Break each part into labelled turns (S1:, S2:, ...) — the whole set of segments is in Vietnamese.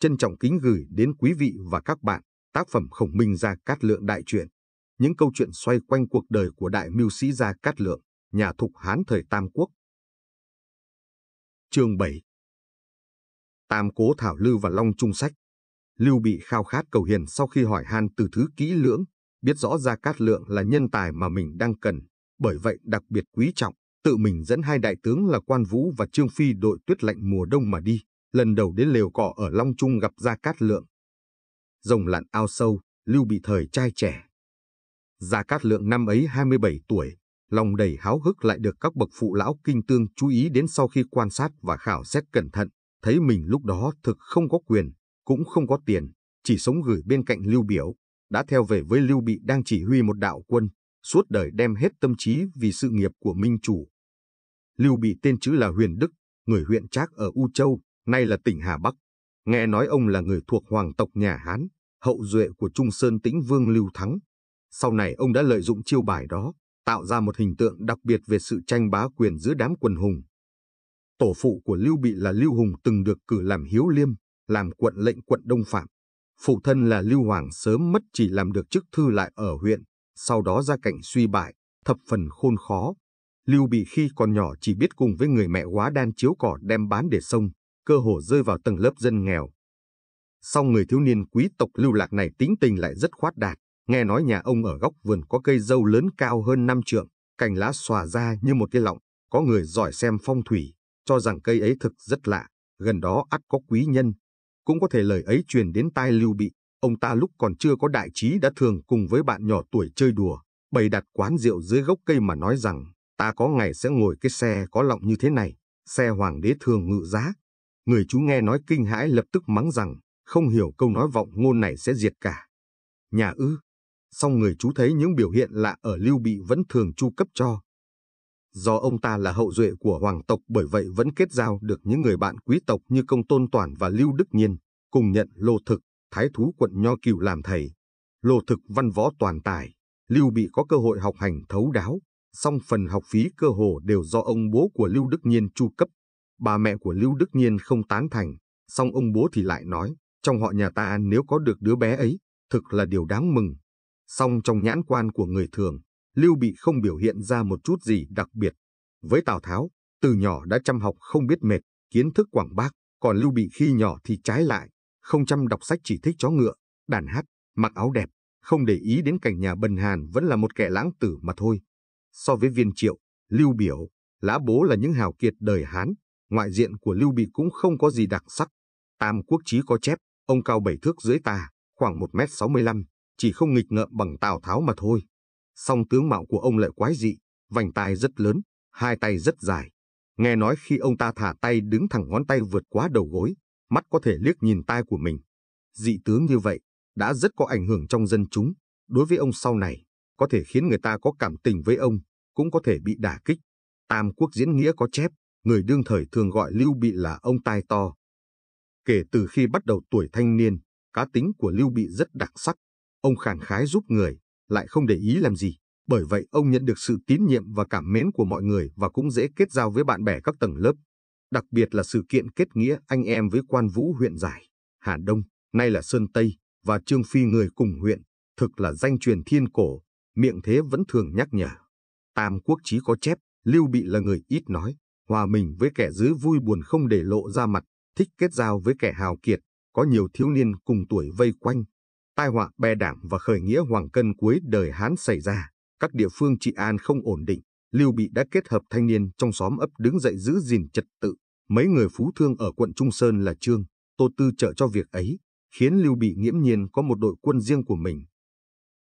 S1: Trân trọng kính gửi đến quý vị và các bạn tác phẩm Khổng Minh Gia Cát Lượng Đại Truyện, những câu chuyện xoay quanh cuộc đời của đại mưu sĩ Gia Cát Lượng, nhà thục Hán thời Tam Quốc. Chương 7 Tam Cố Thảo lưu và Long Trung Sách Lưu Bị khao khát cầu hiền sau khi hỏi han từ thứ kỹ lưỡng, biết rõ Gia Cát Lượng là nhân tài mà mình đang cần, bởi vậy đặc biệt quý trọng, tự mình dẫn hai đại tướng là Quan Vũ và Trương Phi đội tuyết lạnh mùa đông mà đi lần đầu đến lều cỏ ở Long Trung gặp Gia Cát Lượng. Rồng lặn ao sâu, Lưu Bị thời trai trẻ. Gia Cát Lượng năm ấy 27 tuổi, lòng đầy háo hức lại được các bậc phụ lão kinh tương chú ý đến sau khi quan sát và khảo xét cẩn thận, thấy mình lúc đó thực không có quyền, cũng không có tiền, chỉ sống gửi bên cạnh Lưu Biểu, đã theo về với Lưu Bị đang chỉ huy một đạo quân, suốt đời đem hết tâm trí vì sự nghiệp của Minh Chủ. Lưu Bị tên chữ là Huyền Đức, người huyện Trác ở U Châu, nay là tỉnh Hà Bắc. Nghe nói ông là người thuộc hoàng tộc nhà Hán, hậu duệ của Trung Sơn Tĩnh Vương Lưu Thắng. Sau này ông đã lợi dụng chiêu bài đó, tạo ra một hình tượng đặc biệt về sự tranh bá quyền giữa đám quần hùng. Tổ phụ của Lưu Bị là Lưu Hùng từng được cử làm hiếu liêm, làm quận lệnh quận Đông Phạm. Phụ thân là Lưu Hoàng sớm mất chỉ làm được chức thư lại ở huyện, sau đó ra cảnh suy bại, thập phần khôn khó. Lưu Bị khi còn nhỏ chỉ biết cùng với người mẹ quá đan chiếu cỏ đem bán để sông, cơ hồ rơi vào tầng lớp dân nghèo. Sau người thiếu niên quý tộc lưu lạc này tính tình lại rất khoát đạt, nghe nói nhà ông ở góc vườn có cây dâu lớn cao hơn năm trượng, cành lá xòa ra như một cái lọng, có người giỏi xem phong thủy, cho rằng cây ấy thực rất lạ, gần đó ắt có quý nhân. Cũng có thể lời ấy truyền đến tai lưu bị, ông ta lúc còn chưa có đại trí đã thường cùng với bạn nhỏ tuổi chơi đùa, bày đặt quán rượu dưới gốc cây mà nói rằng, ta có ngày sẽ ngồi cái xe có lọng như thế này, xe hoàng đế thường ngự giá, Người chú nghe nói kinh hãi lập tức mắng rằng, không hiểu câu nói vọng ngôn này sẽ diệt cả. Nhà ư, song người chú thấy những biểu hiện lạ ở Lưu Bị vẫn thường chu cấp cho. Do ông ta là hậu duệ của hoàng tộc bởi vậy vẫn kết giao được những người bạn quý tộc như Công Tôn Toàn và Lưu Đức Nhiên, cùng nhận Lô Thực, Thái Thú quận Nho Cửu làm thầy. Lô Thực văn võ toàn tài, Lưu Bị có cơ hội học hành thấu đáo, song phần học phí cơ hồ đều do ông bố của Lưu Đức Nhiên chu cấp. Bà mẹ của Lưu Đức Nhiên không tán thành, song ông bố thì lại nói, trong họ nhà ta nếu có được đứa bé ấy, thực là điều đáng mừng. Song trong nhãn quan của người thường, Lưu Bị không biểu hiện ra một chút gì đặc biệt. Với Tào Tháo, từ nhỏ đã chăm học không biết mệt, kiến thức quảng bác, còn Lưu Bị khi nhỏ thì trái lại, không chăm đọc sách chỉ thích chó ngựa, đàn hát, mặc áo đẹp, không để ý đến cảnh nhà bần hàn vẫn là một kẻ lãng tử mà thôi. So với viên triệu, Lưu Biểu, Lã Bố là những hào kiệt đời Hán, ngoại diện của Lưu Bị cũng không có gì đặc sắc. Tam quốc chí có chép, ông cao bảy thước dưới ta khoảng 1m65, chỉ không nghịch ngợm bằng Tào Tháo mà thôi. Song tướng mạo của ông lại quái dị, vành tai rất lớn, hai tay rất dài. Nghe nói khi ông ta thả tay đứng thẳng ngón tay vượt quá đầu gối, mắt có thể liếc nhìn tai của mình. Dị tướng như vậy đã rất có ảnh hưởng trong dân chúng. Đối với ông sau này, có thể khiến người ta có cảm tình với ông, cũng có thể bị đả kích. Tam quốc diễn nghĩa có chép, người đương thời thường gọi Lưu Bị là ông tai to. Kể từ khi bắt đầu tuổi thanh niên, cá tính của Lưu Bị rất đặc sắc, ông khàn khái giúp người, lại không để ý làm gì, bởi vậy ông nhận được sự tín nhiệm và cảm mến của mọi người và cũng dễ kết giao với bạn bè các tầng lớp, đặc biệt là sự kiện kết nghĩa anh em với quan vũ huyện Giải, Hà Đông, nay là Sơn Tây, và Trương Phi người cùng huyện, thực là danh truyền thiên cổ, miệng thế vẫn thường nhắc nhở. Tam quốc chí có chép, Lưu Bị là người ít nói, hòa mình với kẻ dữ vui buồn không để lộ ra mặt, thích kết giao với kẻ hào kiệt, có nhiều thiếu niên cùng tuổi vây quanh. Tai họa bè đảng và khởi nghĩa hoàng cân cuối đời Hán xảy ra, các địa phương trị an không ổn định, Lưu Bị đã kết hợp thanh niên trong xóm ấp đứng dậy giữ gìn trật tự. Mấy người phú thương ở quận Trung Sơn là Trương, Tô Tư trợ cho việc ấy, khiến Lưu Bị nghiễm nhiên có một đội quân riêng của mình.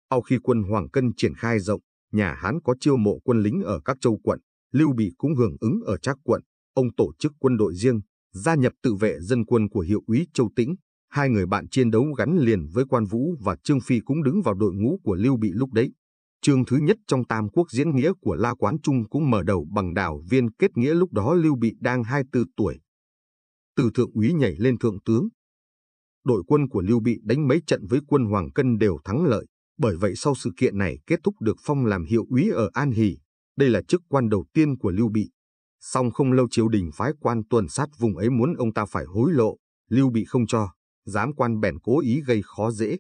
S1: Sau khi quân Hoàng Cân triển khai rộng, nhà Hán có chiêu mộ quân lính ở các châu quận, Lưu Bị cũng hưởng ứng ở Trác quận, ông tổ chức quân đội riêng, gia nhập tự vệ dân quân của hiệu úy Châu Tĩnh. Hai người bạn chiến đấu gắn liền với Quan Vũ và Trương Phi cũng đứng vào đội ngũ của Lưu Bị lúc đấy. Chương thứ nhất trong Tam Quốc diễn nghĩa của La Quán Trung cũng mở đầu bằng đào viên kết nghĩa lúc đó Lưu Bị đang 24 tuổi. Từ thượng úy nhảy lên thượng tướng. Đội quân của Lưu Bị đánh mấy trận với quân Hoàng Cân đều thắng lợi, bởi vậy sau sự kiện này kết thúc được phong làm hiệu úy ở An Hỷ, đây là chức quan đầu tiên của Lưu Bị. Song không lâu triều đình phái quan tuần sát vùng ấy muốn ông ta phải hối lộ, Lưu Bị không cho, giám quan bèn cố ý gây khó dễ.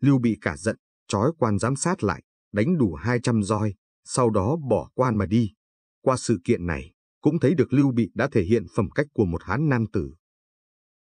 S1: Lưu Bị cả giận, trói quan giám sát lại, đánh đủ 200 roi, sau đó bỏ quan mà đi. Qua sự kiện này, cũng thấy được Lưu Bị đã thể hiện phẩm cách của một hán nam tử.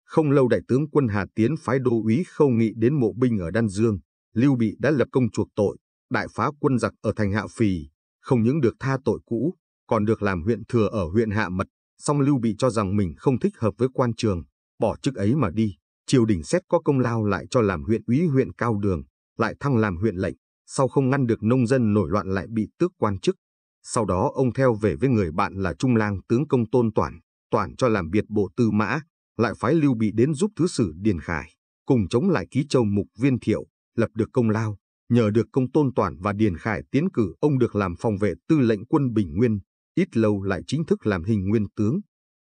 S1: Không lâu đại tướng quân Hà Tiến phái đô úy khâu nghị đến mộ binh ở Đan Dương, Lưu Bị đã lập công chuộc tội, đại phá quân giặc ở thành Hạ Phì, không những được tha tội cũ, còn được làm huyện thừa ở huyện Hạ Mật, song Lưu Bị cho rằng mình không thích hợp với quan trường, bỏ chức ấy mà đi. Triều đình xét có công lao lại cho làm huyện úy huyện Cao Đường, lại thăng làm huyện lệnh, sau không ngăn được nông dân nổi loạn lại bị tước quan chức. Sau đó ông theo về với người bạn là Trung lang tướng công Tôn Toản, Toản cho làm biệt bộ tư mã, lại phái Lưu Bị đến giúp thứ sử Điền Khải, cùng chống lại ký châu mục viên thiệu, lập được công lao, Nhờ được công tôn toàn và Điền Khải tiến cử ông được làm phòng vệ tư lệnh quân Bình Nguyên, ít lâu lại chính thức làm hình nguyên tướng.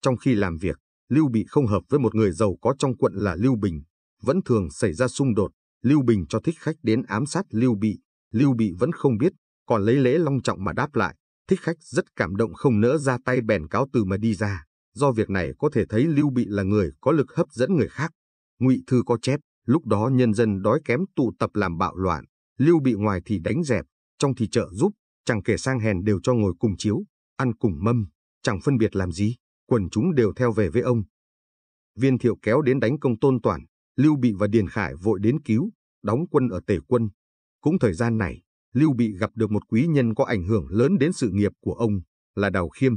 S1: Trong khi làm việc, Lưu Bị không hợp với một người giàu có trong quận là Lưu Bình, vẫn thường xảy ra xung đột. Lưu Bình cho thích khách đến ám sát Lưu Bị, Lưu Bị vẫn không biết, còn lấy lễ long trọng mà đáp lại. Thích khách rất cảm động không nỡ ra tay bèn cáo từ mà đi ra. Do việc này có thể thấy Lưu Bị là người có lực hấp dẫn người khác. Ngụy Thư có chép, lúc đó nhân dân đói kém tụ tập làm bạo loạn, Lưu bị ngoài thì đánh dẹp, trong thì trợ giúp, chẳng kể sang hèn đều cho ngồi cùng chiếu, ăn cùng mâm, chẳng phân biệt làm gì, quần chúng đều theo về với ông. Viên thiệu kéo đến đánh công tôn toàn, Lưu Bị và Điền Khải vội đến cứu, đóng quân ở Tể quân. Cũng thời gian này, Lưu Bị gặp được một quý nhân có ảnh hưởng lớn đến sự nghiệp của ông, là Đào Khiêm.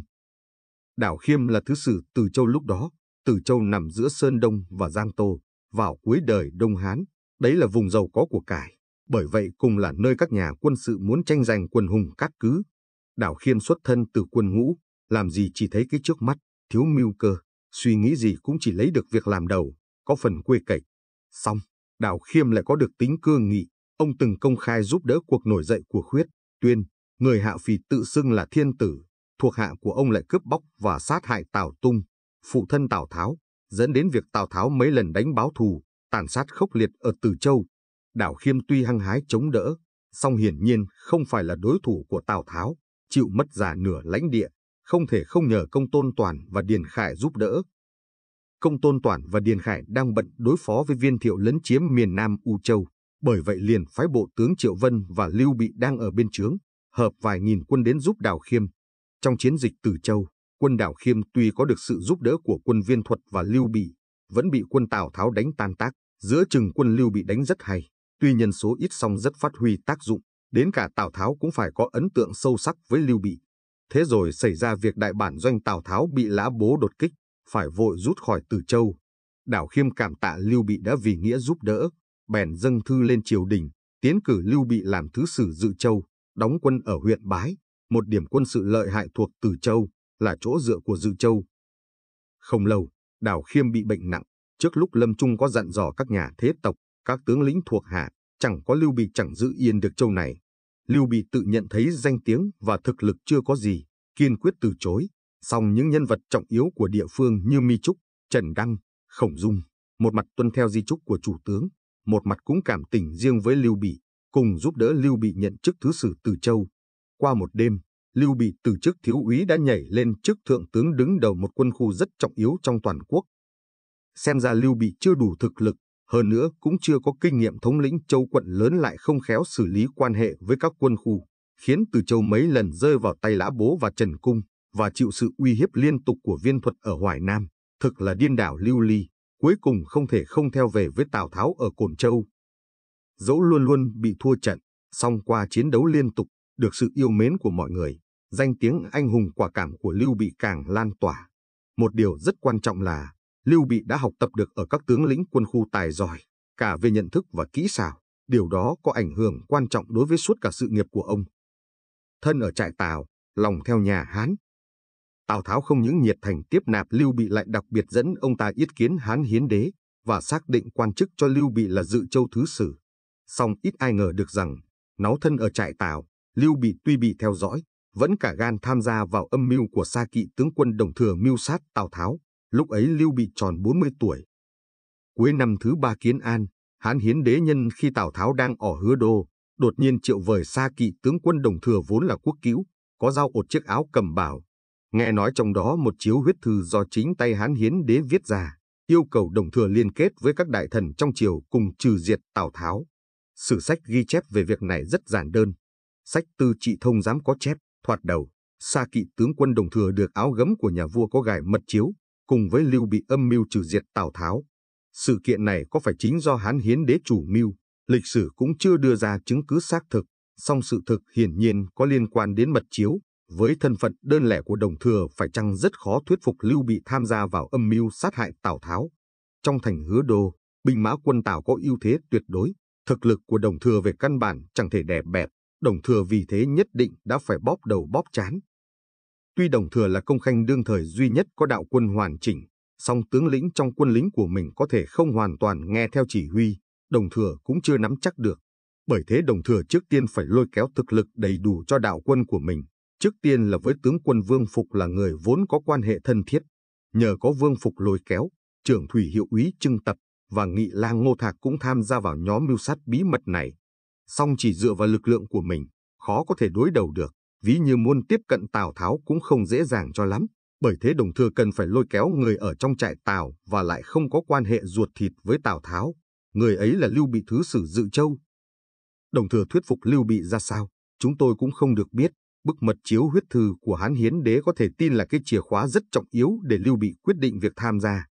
S1: Đào Khiêm là thứ sử Từ Châu lúc đó, Từ Châu nằm giữa Sơn Đông và Giang Tô, vào cuối đời Đông Hán, đấy là vùng giàu có của cải. Bởi vậy cùng là nơi các nhà quân sự muốn tranh giành quân hùng cát cứ. Đảo Khiêm xuất thân từ quân ngũ, làm gì chỉ thấy cái trước mắt, thiếu mưu cơ, suy nghĩ gì cũng chỉ lấy được việc làm đầu, có phần quê cậy. Xong, Đảo Khiêm lại có được tính cương nghị, ông từng công khai giúp đỡ cuộc nổi dậy của khuyết, tuyên, người hạ phì tự xưng là thiên tử, thuộc hạ của ông lại cướp bóc và sát hại Tào Tung, phụ thân Tào Tháo, dẫn đến việc Tào Tháo mấy lần đánh báo thù, tàn sát khốc liệt ở Từ Châu, Đào Khiêm tuy hăng hái chống đỡ, song hiển nhiên không phải là đối thủ của Tào Tháo, chịu mất già nửa lãnh địa, không thể không nhờ Công Tôn Toàn và Điền Khải giúp đỡ. Công Tôn Toàn và Điền Khải đang bận đối phó với viên thiệu lấn chiếm miền Nam U Châu, bởi vậy liền phái bộ tướng Triệu Vân và Lưu Bị đang ở bên trướng, hợp vài nghìn quân đến giúp Đào Khiêm. Trong chiến dịch Từ Châu, quân Đào Khiêm tuy có được sự giúp đỡ của quân viên thuật và Lưu Bị, vẫn bị quân Tào Tháo đánh tan tác, giữa chừng quân Lưu Bị đánh rất hay. Tuy nhân số ít song rất phát huy tác dụng, đến cả Tào Tháo cũng phải có ấn tượng sâu sắc với Lưu Bị. Thế rồi xảy ra việc đại bản doanh Tào Tháo bị lã bố đột kích, phải vội rút khỏi Từ Châu. Đảo Khiêm cảm tạ Lưu Bị đã vì nghĩa giúp đỡ, bèn dâng thư lên triều đình, tiến cử Lưu Bị làm thứ sử Dự Châu, đóng quân ở huyện Bái, một điểm quân sự lợi hại thuộc Từ Châu, là chỗ dựa của Dự Châu. Không lâu, Đào Khiêm bị bệnh nặng, trước lúc Lâm Trung có dặn dò các nhà thế tộc các tướng lĩnh thuộc hạ, chẳng có Lưu Bị chẳng giữ yên được châu này. Lưu Bị tự nhận thấy danh tiếng và thực lực chưa có gì, kiên quyết từ chối. Song những nhân vật trọng yếu của địa phương như Mi Trúc, Trần Đăng, Khổng Dung, một mặt tuân theo di trúc của chủ tướng, một mặt cũng cảm tình riêng với Lưu Bị, cùng giúp đỡ Lưu Bị nhận chức thứ sử Từ Châu. Qua một đêm, Lưu Bị từ chức thiếu úy đã nhảy lên chức thượng tướng đứng đầu một quân khu rất trọng yếu trong toàn quốc. Xem ra Lưu Bị chưa đủ thực lực hơn nữa cũng chưa có kinh nghiệm thống lĩnh châu quận lớn lại không khéo xử lý quan hệ với các quân khu, khiến Từ Châu mấy lần rơi vào tay Lã Bố và Trần Cung và chịu sự uy hiếp liên tục của viên thuật ở Hoài Nam, thực là điên đảo lưu ly, cuối cùng không thể không theo về với Tào Tháo ở Cổn Châu. Dẫu luôn luôn bị thua trận, song qua chiến đấu liên tục, được sự yêu mến của mọi người, danh tiếng anh hùng quả cảm của Lưu bị càng lan tỏa. Một điều rất quan trọng là Lưu Bị đã học tập được ở các tướng lĩnh quân khu tài giỏi, cả về nhận thức và kỹ xảo, điều đó có ảnh hưởng quan trọng đối với suốt cả sự nghiệp của ông. Thân ở trại Tào, lòng theo nhà Hán. Tào Tháo không những nhiệt thành tiếp nạp Lưu Bị lại đặc biệt dẫn ông ta yết kiến Hán hiến đế và xác định quan chức cho Lưu Bị là dự châu thứ sử. Song ít ai ngờ được rằng, náu thân ở trại Tào, Lưu Bị tuy bị theo dõi, vẫn cả gan tham gia vào âm mưu của Sa Kỵ tướng quân Đồng Thừa mưu sát Tào Tháo Lúc ấy Lưu bị tròn 40 tuổi. Cuối năm thứ ba Kiến An, Hán Hiến đế nhân khi Tào Tháo đang ở hứa đô, đột nhiên triệu vời xa kỵ tướng quân đồng thừa vốn là quốc cứu, có dao ột chiếc áo cầm bảo. Nghe nói trong đó một chiếu huyết thư do chính tay Hán Hiến đế viết ra, yêu cầu đồng thừa liên kết với các đại thần trong triều cùng trừ diệt Tào Tháo. Sử sách ghi chép về việc này rất giản đơn. Sách tư trị thông dám có chép, thoạt đầu, xa kỵ tướng quân đồng thừa được áo gấm của nhà vua có gài mật chiếu, cùng với Lưu Bị âm mưu trừ diệt Tào Tháo. Sự kiện này có phải chính do Hán Hiến đế chủ mưu, lịch sử cũng chưa đưa ra chứng cứ xác thực, song sự thực hiển nhiên có liên quan đến mật chiếu, với thân phận đơn lẻ của đồng thừa phải chăng rất khó thuyết phục Lưu Bị tham gia vào âm mưu sát hại Tào Tháo. Trong thành hứa đô, binh mã quân Tào có ưu thế tuyệt đối, thực lực của đồng thừa về căn bản chẳng thể đè bẹp, đồng thừa vì thế nhất định đã phải bóp đầu bóp chán, Tuy Đồng Thừa là công khanh đương thời duy nhất có đạo quân hoàn chỉnh, song tướng lĩnh trong quân lính của mình có thể không hoàn toàn nghe theo chỉ huy, Đồng Thừa cũng chưa nắm chắc được. Bởi thế Đồng Thừa trước tiên phải lôi kéo thực lực đầy đủ cho đạo quân của mình, trước tiên là với tướng quân Vương Phục là người vốn có quan hệ thân thiết. Nhờ có Vương Phục lôi kéo, trưởng thủy hiệu úy trưng tập và nghị lang ngô thạc cũng tham gia vào nhóm mưu sát bí mật này. Song chỉ dựa vào lực lượng của mình, khó có thể đối đầu được ví như muốn tiếp cận Tào Tháo cũng không dễ dàng cho lắm. Bởi thế Đồng Thừa cần phải lôi kéo người ở trong trại Tào và lại không có quan hệ ruột thịt với Tào Tháo. Người ấy là Lưu Bị Thứ Sử Dự Châu. Đồng Thừa thuyết phục Lưu Bị ra sao, chúng tôi cũng không được biết. Bức mật chiếu huyết thư của Hán Hiến Đế có thể tin là cái chìa khóa rất trọng yếu để Lưu Bị quyết định việc tham gia.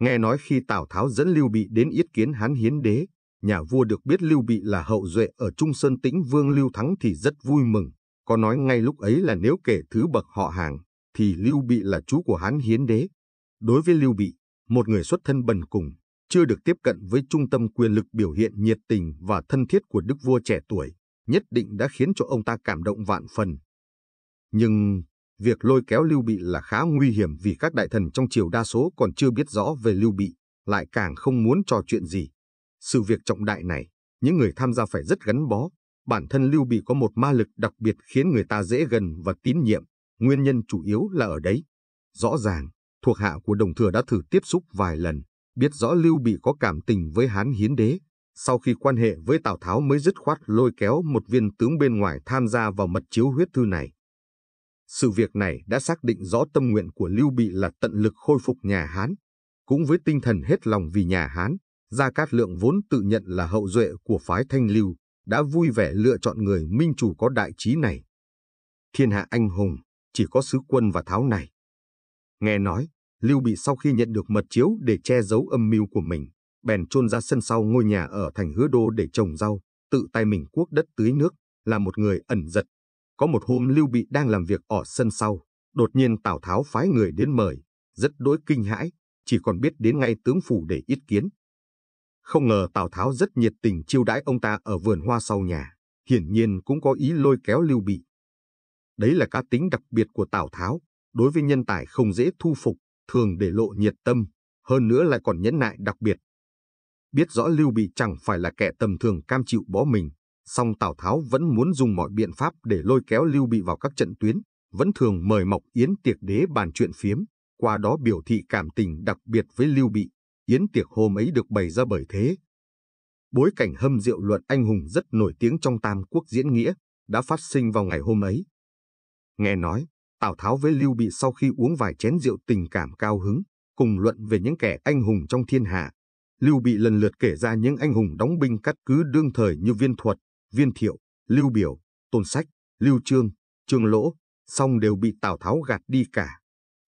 S1: Nghe nói khi Tào Tháo dẫn Lưu Bị đến yết kiến Hán Hiến Đế, nhà vua được biết Lưu Bị là hậu duệ ở Trung Sơn Tĩnh Vương Lưu Thắng thì rất vui mừng có nói ngay lúc ấy là nếu kể thứ bậc họ hàng, thì Lưu Bị là chú của Hán Hiến Đế. Đối với Lưu Bị, một người xuất thân bần cùng, chưa được tiếp cận với trung tâm quyền lực biểu hiện nhiệt tình và thân thiết của đức vua trẻ tuổi, nhất định đã khiến cho ông ta cảm động vạn phần. Nhưng, việc lôi kéo Lưu Bị là khá nguy hiểm vì các đại thần trong triều đa số còn chưa biết rõ về Lưu Bị, lại càng không muốn trò chuyện gì. Sự việc trọng đại này, những người tham gia phải rất gắn bó, bản thân Lưu Bị có một ma lực đặc biệt khiến người ta dễ gần và tín nhiệm, nguyên nhân chủ yếu là ở đấy. Rõ ràng, thuộc hạ của Đồng Thừa đã thử tiếp xúc vài lần, biết rõ Lưu Bị có cảm tình với Hán Hiến Đế. Sau khi quan hệ với Tào Tháo mới dứt khoát lôi kéo một viên tướng bên ngoài tham gia vào mật chiếu huyết thư này. Sự việc này đã xác định rõ tâm nguyện của Lưu Bị là tận lực khôi phục nhà Hán. Cũng với tinh thần hết lòng vì nhà Hán, Gia Cát Lượng vốn tự nhận là hậu duệ của phái Thanh Lưu, đã vui vẻ lựa chọn người minh chủ có đại trí này. Thiên hạ anh hùng, chỉ có sứ quân và tháo này. Nghe nói, Lưu Bị sau khi nhận được mật chiếu để che giấu âm mưu của mình, bèn trôn ra sân sau ngôi nhà ở thành hứa đô để trồng rau, tự tay mình cuốc đất tưới nước, là một người ẩn giật. Có một hôm Lưu Bị đang làm việc ở sân sau, đột nhiên Tào Tháo phái người đến mời, rất đối kinh hãi, chỉ còn biết đến ngay tướng phủ để ý kiến, không ngờ Tào Tháo rất nhiệt tình chiêu đãi ông ta ở vườn hoa sau nhà, hiển nhiên cũng có ý lôi kéo Lưu Bị. Đấy là cá tính đặc biệt của Tào Tháo, đối với nhân tài không dễ thu phục, thường để lộ nhiệt tâm, hơn nữa lại còn nhẫn nại đặc biệt. Biết rõ Lưu Bị chẳng phải là kẻ tầm thường cam chịu bó mình, song Tào Tháo vẫn muốn dùng mọi biện pháp để lôi kéo Lưu Bị vào các trận tuyến, vẫn thường mời Mộc Yến tiệc đế bàn chuyện phiếm, qua đó biểu thị cảm tình đặc biệt với Lưu Bị yến tiệc hôm ấy được bày ra bởi thế. Bối cảnh hâm rượu luận anh hùng rất nổi tiếng trong Tam Quốc diễn nghĩa, đã phát sinh vào ngày hôm ấy. Nghe nói, Tào Tháo với Lưu Bị sau khi uống vài chén rượu tình cảm cao hứng, cùng luận về những kẻ anh hùng trong thiên hạ. Lưu Bị lần lượt kể ra những anh hùng đóng binh cắt cứ đương thời như Viên Thuật, Viên Thiệu, Lưu Biểu, Tôn Sách, Lưu Trương, Trương Lỗ, song đều bị Tào Tháo gạt đi cả.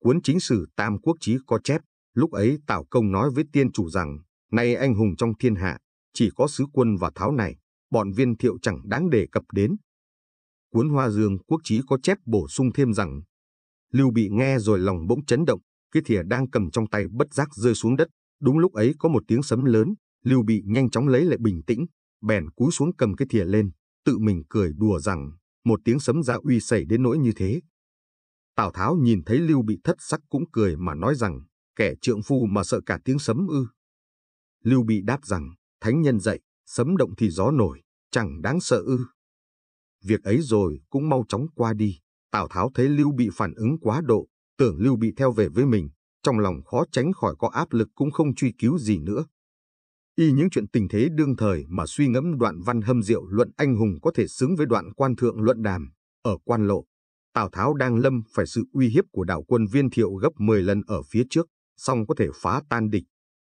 S1: Cuốn chính sử Tam Quốc Chí có chép, Lúc ấy tào Công nói với tiên chủ rằng, nay anh hùng trong thiên hạ, chỉ có sứ quân và tháo này, bọn viên thiệu chẳng đáng đề cập đến. Cuốn Hoa Dương Quốc Chí có chép bổ sung thêm rằng, Lưu Bị nghe rồi lòng bỗng chấn động, cái thìa đang cầm trong tay bất giác rơi xuống đất. Đúng lúc ấy có một tiếng sấm lớn, Lưu Bị nhanh chóng lấy lại bình tĩnh, bèn cúi xuống cầm cái thìa lên, tự mình cười đùa rằng, một tiếng sấm ra uy xảy đến nỗi như thế. Tào Tháo nhìn thấy Lưu Bị thất sắc cũng cười mà nói rằng, kẻ trượng phu mà sợ cả tiếng sấm ư. Lưu Bị đáp rằng, thánh nhân dạy, sấm động thì gió nổi, chẳng đáng sợ ư. Việc ấy rồi cũng mau chóng qua đi, Tào Tháo thấy Lưu Bị phản ứng quá độ, tưởng Lưu Bị theo về với mình, trong lòng khó tránh khỏi có áp lực cũng không truy cứu gì nữa. Y những chuyện tình thế đương thời mà suy ngẫm đoạn văn hâm diệu luận anh hùng có thể xứng với đoạn quan thượng luận đàm, ở quan lộ, Tào Tháo đang lâm phải sự uy hiếp của đảo quân viên thiệu gấp 10 lần ở phía trước song có thể phá tan địch.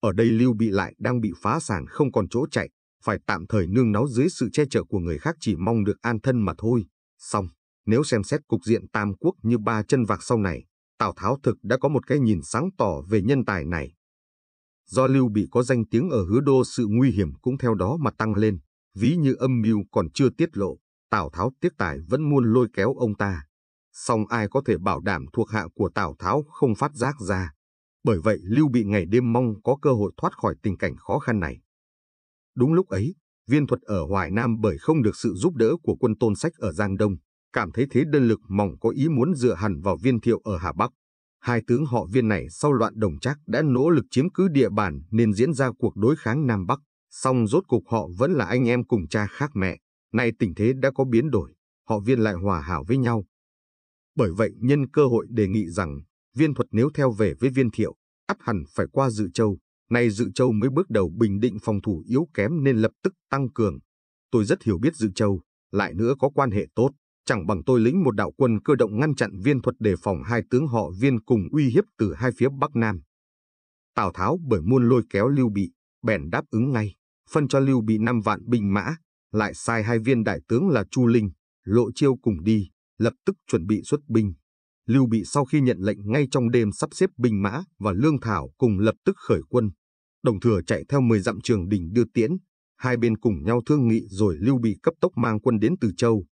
S1: Ở đây Lưu Bị lại đang bị phá sản không còn chỗ chạy, phải tạm thời nương náu dưới sự che chở của người khác chỉ mong được an thân mà thôi. Xong, nếu xem xét cục diện Tam Quốc như ba chân vạc sau này, Tào Tháo thực đã có một cái nhìn sáng tỏ về nhân tài này. Do Lưu Bị có danh tiếng ở hứa đô sự nguy hiểm cũng theo đó mà tăng lên, ví như âm mưu còn chưa tiết lộ, Tào Tháo tiếc tài vẫn muốn lôi kéo ông ta. Song ai có thể bảo đảm thuộc hạ của Tào Tháo không phát giác ra. Bởi vậy Lưu Bị ngày đêm mong có cơ hội thoát khỏi tình cảnh khó khăn này. Đúng lúc ấy, viên thuật ở Hoài Nam bởi không được sự giúp đỡ của quân tôn sách ở Giang Đông, cảm thấy thế đơn lực mỏng có ý muốn dựa hẳn vào viên thiệu ở Hà Bắc. Hai tướng họ viên này sau loạn đồng trác đã nỗ lực chiếm cứ địa bàn nên diễn ra cuộc đối kháng Nam Bắc. Song rốt cục họ vẫn là anh em cùng cha khác mẹ. Nay tình thế đã có biến đổi, họ viên lại hòa hảo với nhau. Bởi vậy nhân cơ hội đề nghị rằng viên thuật nếu theo về với viên thiệu, áp hẳn phải qua dự châu. Nay dự châu mới bước đầu bình định phòng thủ yếu kém nên lập tức tăng cường. Tôi rất hiểu biết dự châu, lại nữa có quan hệ tốt, chẳng bằng tôi lĩnh một đạo quân cơ động ngăn chặn viên thuật đề phòng hai tướng họ viên cùng uy hiếp từ hai phía Bắc Nam. Tào Tháo bởi muôn lôi kéo Lưu Bị, bèn đáp ứng ngay, phân cho Lưu Bị năm vạn binh mã, lại sai hai viên đại tướng là Chu Linh, Lộ Chiêu cùng đi, lập tức chuẩn bị xuất binh. Lưu Bị sau khi nhận lệnh ngay trong đêm sắp xếp binh mã và lương thảo cùng lập tức khởi quân. Đồng thừa chạy theo 10 dặm trường đình đưa tiễn, hai bên cùng nhau thương nghị rồi Lưu Bị cấp tốc mang quân đến Từ Châu.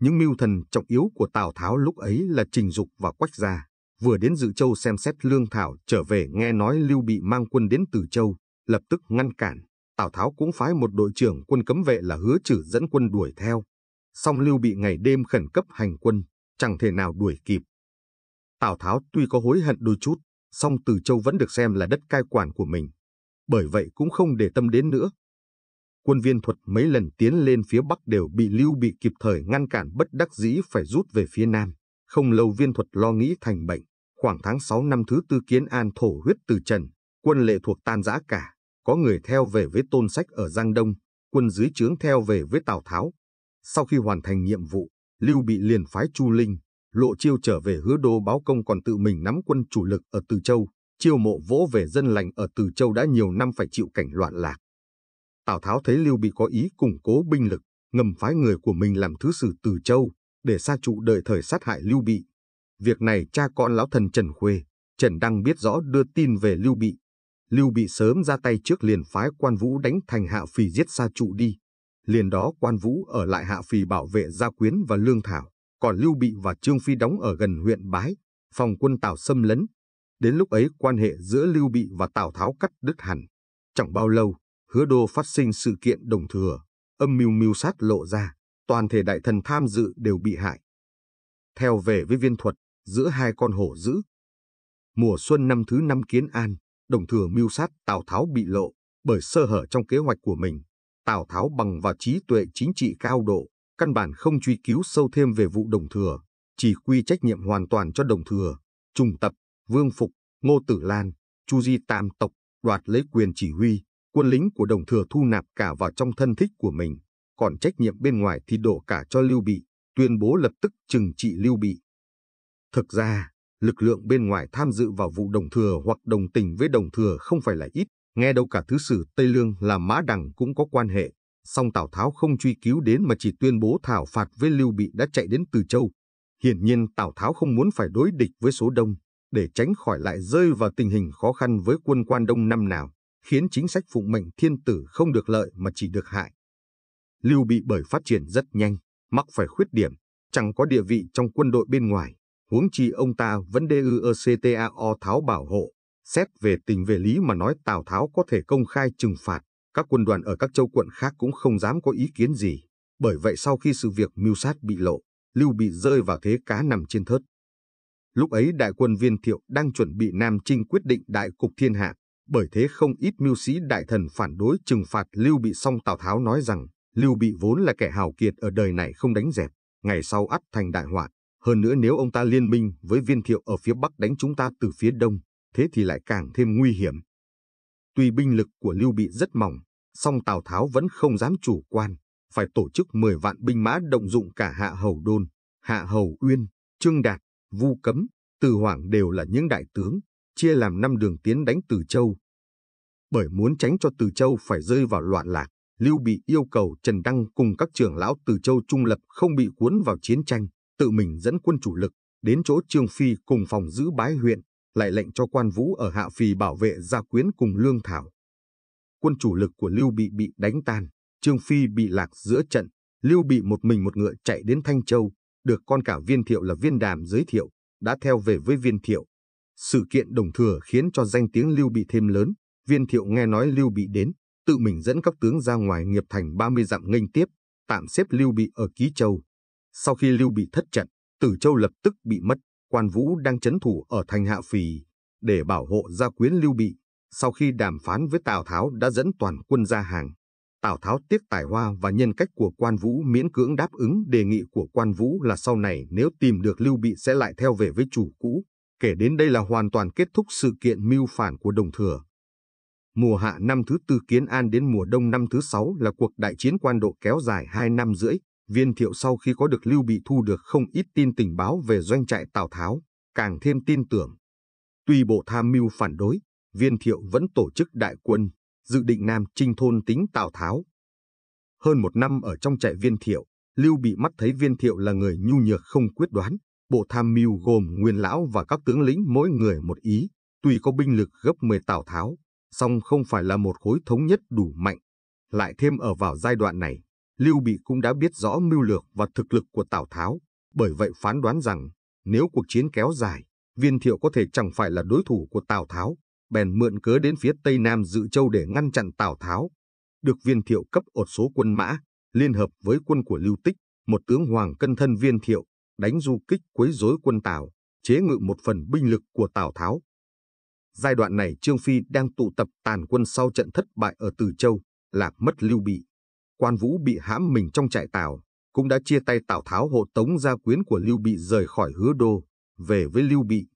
S1: Những mưu thần trọng yếu của Tào Tháo lúc ấy là Trình Dục và Quách Gia, vừa đến Dự Châu xem xét lương thảo trở về nghe nói Lưu Bị mang quân đến Từ Châu, lập tức ngăn cản. Tào Tháo cũng phái một đội trưởng quân cấm vệ là hứa trừ dẫn quân đuổi theo. Song Lưu Bị ngày đêm khẩn cấp hành quân, chẳng thể nào đuổi kịp. Tào Tháo tuy có hối hận đôi chút, song Từ Châu vẫn được xem là đất cai quản của mình, bởi vậy cũng không để tâm đến nữa. Quân viên thuật mấy lần tiến lên phía bắc đều bị Lưu Bị kịp thời ngăn cản bất đắc dĩ phải rút về phía nam. Không lâu viên thuật lo nghĩ thành bệnh, khoảng tháng 6 năm thứ tư kiến an thổ huyết từ trần, quân lệ thuộc tan rã cả, có người theo về với tôn sách ở Giang Đông, quân dưới trướng theo về với Tào Tháo. Sau khi hoàn thành nhiệm vụ, Lưu Bị liền phái Chu Linh, Lộ Chiêu trở về hứa đô báo công còn tự mình nắm quân chủ lực ở Từ Châu, chiêu mộ vỗ về dân lành ở Từ Châu đã nhiều năm phải chịu cảnh loạn lạc. Tào Tháo thấy Lưu Bị có ý củng cố binh lực, ngầm phái người của mình làm thứ sử Từ Châu, để xa trụ đợi thời sát hại Lưu Bị. Việc này cha con lão thần Trần Khuê, Trần Đăng biết rõ đưa tin về Lưu Bị. Lưu Bị sớm ra tay trước liền phái quan vũ đánh thành hạ phì giết xa trụ đi. Liền đó quan vũ ở lại hạ phì bảo vệ gia quyến và lương thảo còn Lưu Bị và Trương Phi đóng ở gần huyện Bái, phòng quân Tào xâm lấn. Đến lúc ấy quan hệ giữa Lưu Bị và Tào Tháo cắt đứt hẳn. Chẳng bao lâu, hứa đô phát sinh sự kiện đồng thừa, âm mưu mưu sát lộ ra, toàn thể đại thần tham dự đều bị hại. Theo về với viên thuật, giữa hai con hổ dữ. Mùa xuân năm thứ năm kiến an, đồng thừa mưu sát Tào Tháo bị lộ bởi sơ hở trong kế hoạch của mình. Tào Tháo bằng vào trí tuệ chính trị cao độ, căn bản không truy cứu sâu thêm về vụ đồng thừa, chỉ quy trách nhiệm hoàn toàn cho đồng thừa, trùng tập, vương phục, ngô tử lan, chu di tam tộc, đoạt lấy quyền chỉ huy, quân lính của đồng thừa thu nạp cả vào trong thân thích của mình, còn trách nhiệm bên ngoài thì đổ cả cho Lưu Bị, tuyên bố lập tức trừng trị Lưu Bị. Thực ra, lực lượng bên ngoài tham dự vào vụ đồng thừa hoặc đồng tình với đồng thừa không phải là ít, nghe đâu cả thứ sử Tây Lương là Mã Đằng cũng có quan hệ song Tào Tháo không truy cứu đến mà chỉ tuyên bố thảo phạt với Lưu Bị đã chạy đến Từ Châu. Hiển nhiên Tào Tháo không muốn phải đối địch với số đông, để tránh khỏi lại rơi vào tình hình khó khăn với quân quan đông năm nào, khiến chính sách phụng mệnh thiên tử không được lợi mà chỉ được hại. Lưu Bị bởi phát triển rất nhanh, mắc phải khuyết điểm, chẳng có địa vị trong quân đội bên ngoài, huống chi ông ta vẫn DUECTAO Tháo bảo hộ. Xét về tình về lý mà nói Tào Tháo có thể công khai trừng phạt, các quân đoàn ở các châu quận khác cũng không dám có ý kiến gì, bởi vậy sau khi sự việc mưu sát bị lộ, Lưu bị rơi vào thế cá nằm trên thớt. Lúc ấy đại quân viên thiệu đang chuẩn bị Nam Trinh quyết định đại cục thiên hạ, bởi thế không ít mưu sĩ đại thần phản đối trừng phạt Lưu Bị song Tào Tháo nói rằng Lưu Bị vốn là kẻ hào kiệt ở đời này không đánh dẹp, ngày sau ắt thành đại họa. Hơn nữa nếu ông ta liên minh với viên thiệu ở phía Bắc đánh chúng ta từ phía Đông, thế thì lại càng thêm nguy hiểm. Tuy binh lực của Lưu Bị rất mỏng, song Tào Tháo vẫn không dám chủ quan, phải tổ chức 10 vạn binh mã động dụng cả Hạ Hầu Đôn, Hạ Hầu Uyên, Trương Đạt, Vu Cấm, Từ Hoàng đều là những đại tướng, chia làm năm đường tiến đánh Từ Châu. Bởi muốn tránh cho Từ Châu phải rơi vào loạn lạc, Lưu Bị yêu cầu Trần Đăng cùng các trưởng lão Từ Châu trung lập không bị cuốn vào chiến tranh, tự mình dẫn quân chủ lực đến chỗ Trương Phi cùng phòng giữ bái huyện, lại lệnh cho quan vũ ở Hạ Phì bảo vệ gia quyến cùng Lương Thảo. Quân chủ lực của Lưu Bị bị đánh tan, Trương Phi bị lạc giữa trận, Lưu Bị một mình một ngựa chạy đến Thanh Châu, được con cả viên thiệu là viên đàm giới thiệu, đã theo về với viên thiệu. Sự kiện đồng thừa khiến cho danh tiếng Lưu Bị thêm lớn, viên thiệu nghe nói Lưu Bị đến, tự mình dẫn các tướng ra ngoài nghiệp thành 30 dặm nghênh tiếp, tạm xếp Lưu Bị ở Ký Châu. Sau khi Lưu Bị thất trận, Tử Châu lập tức bị mất quan Vũ đang chấn thủ ở thành Hạ Phì để bảo hộ gia quyến Lưu Bị. Sau khi đàm phán với Tào Tháo đã dẫn toàn quân ra hàng, Tào Tháo tiếc tài hoa và nhân cách của quan Vũ miễn cưỡng đáp ứng đề nghị của quan Vũ là sau này nếu tìm được Lưu Bị sẽ lại theo về với chủ cũ. Kể đến đây là hoàn toàn kết thúc sự kiện mưu phản của Đồng Thừa. Mùa hạ năm thứ tư Kiến An đến mùa đông năm thứ sáu là cuộc đại chiến quan độ kéo dài hai năm rưỡi, Viên thiệu sau khi có được Lưu Bị thu được không ít tin tình báo về doanh trại Tào Tháo, càng thêm tin tưởng. Tuy bộ tham mưu phản đối, viên thiệu vẫn tổ chức đại quân, dự định Nam Trinh thôn tính Tào Tháo. Hơn một năm ở trong trại viên thiệu, Lưu Bị mắt thấy viên thiệu là người nhu nhược không quyết đoán, bộ tham mưu gồm nguyên lão và các tướng lĩnh mỗi người một ý, tuy có binh lực gấp 10 Tào Tháo, song không phải là một khối thống nhất đủ mạnh, lại thêm ở vào giai đoạn này. Lưu Bị cũng đã biết rõ mưu lược và thực lực của Tào Tháo, bởi vậy phán đoán rằng nếu cuộc chiến kéo dài, Viên Thiệu có thể chẳng phải là đối thủ của Tào Tháo, bèn mượn cớ đến phía Tây Nam Dự Châu để ngăn chặn Tào Tháo. Được Viên Thiệu cấp ột số quân mã, liên hợp với quân của Lưu Tích, một tướng hoàng cân thân Viên Thiệu, đánh du kích quấy rối quân Tào, chế ngự một phần binh lực của Tào Tháo. Giai đoạn này Trương Phi đang tụ tập tàn quân sau trận thất bại ở Từ Châu, lạc mất Lưu Bị quan vũ bị hãm mình trong trại Tào, cũng đã chia tay Tào Tháo hộ tống gia quyến của Lưu Bị rời khỏi hứa đô, về với Lưu Bị.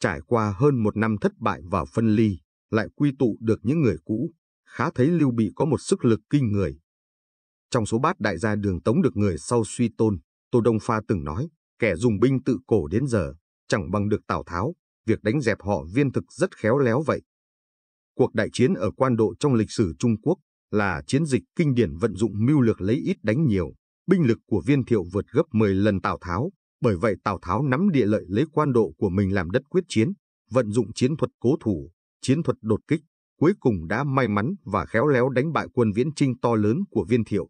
S1: Trải qua hơn một năm thất bại và phân ly, lại quy tụ được những người cũ, khá thấy Lưu Bị có một sức lực kinh người. Trong số bát đại gia đường tống được người sau suy tôn, Tô Đông Pha từng nói, kẻ dùng binh tự cổ đến giờ, chẳng bằng được Tào Tháo, việc đánh dẹp họ viên thực rất khéo léo vậy. Cuộc đại chiến ở quan độ trong lịch sử Trung Quốc là chiến dịch kinh điển vận dụng mưu lược lấy ít đánh nhiều, binh lực của viên thiệu vượt gấp 10 lần Tào Tháo, bởi vậy Tào Tháo nắm địa lợi lấy quan độ của mình làm đất quyết chiến, vận dụng chiến thuật cố thủ, chiến thuật đột kích, cuối cùng đã may mắn và khéo léo đánh bại quân viễn trinh to lớn của viên thiệu.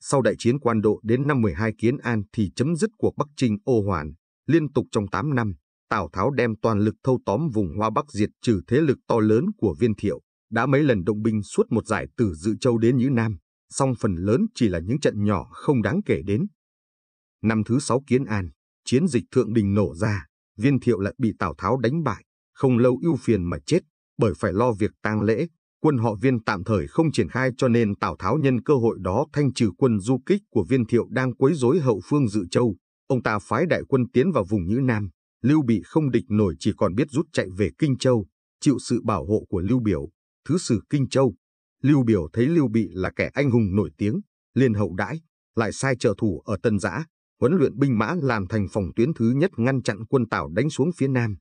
S1: Sau đại chiến quan độ đến năm 12 Kiến An thì chấm dứt cuộc Bắc Trinh ô hoàn, liên tục trong 8 năm, Tào Tháo đem toàn lực thâu tóm vùng Hoa Bắc diệt trừ thế lực to lớn của viên thiệu đã mấy lần động binh suốt một giải từ Dự Châu đến Nhữ Nam, song phần lớn chỉ là những trận nhỏ không đáng kể đến. Năm thứ sáu Kiến An, chiến dịch Thượng Đình nổ ra, viên thiệu lại bị Tào Tháo đánh bại, không lâu ưu phiền mà chết, bởi phải lo việc tang lễ, quân họ viên tạm thời không triển khai cho nên Tào Tháo nhân cơ hội đó thanh trừ quân du kích của viên thiệu đang quấy rối hậu phương Dự Châu. Ông ta phái đại quân tiến vào vùng Nhữ Nam, Lưu Bị không địch nổi chỉ còn biết rút chạy về Kinh Châu, chịu sự bảo hộ của Lưu Biểu thứ sử Kinh Châu. Lưu Biểu thấy Lưu Bị là kẻ anh hùng nổi tiếng, liền hậu đãi, lại sai trợ thủ ở Tân Giã, huấn luyện binh mã làm thành phòng tuyến thứ nhất ngăn chặn quân Tào đánh xuống phía Nam.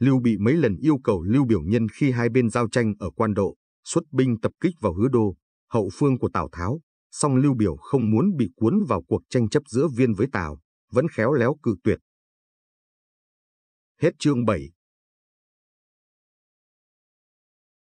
S1: Lưu Bị mấy lần yêu cầu Lưu Biểu nhân khi hai bên giao tranh ở quan độ, xuất binh tập kích vào hứa đô, hậu phương của Tào Tháo, song Lưu Biểu không muốn bị cuốn vào cuộc tranh chấp giữa viên với Tào, vẫn khéo léo cự tuyệt. Hết chương 7